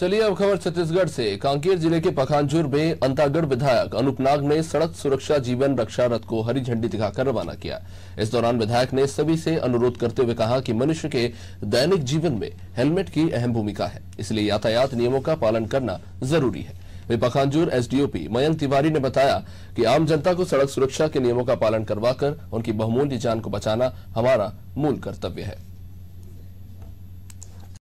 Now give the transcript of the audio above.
चलिए अब खबर छत्तीसगढ़ से कांकेर जिले के पखानजूर में अंतागढ़ विधायक अनूप नाग ने सड़क सुरक्षा जीवन रक्षा रथ को हरी झंडी दिखाकर रवाना किया इस दौरान विधायक ने सभी से अनुरोध करते हुए कहा कि मनुष्य के दैनिक जीवन में हेलमेट की अहम भूमिका है इसलिए यातायात नियमों का पालन करना जरूरी है वे पखानजूर एसडीओपी मयंक तिवारी ने बताया कि आम जनता को सड़क सुरक्षा के नियमों का पालन करवाकर उनकी बहुमूल्य जान को बचाना हमारा मूल कर्तव्य है